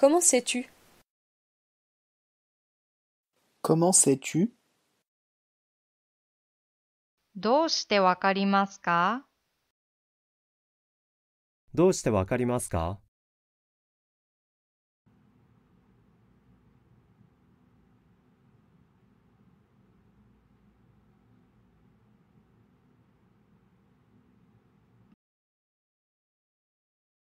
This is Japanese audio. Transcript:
Comment sais-tu Comment sais-tu どうしてわかりますかどうしてわかりますか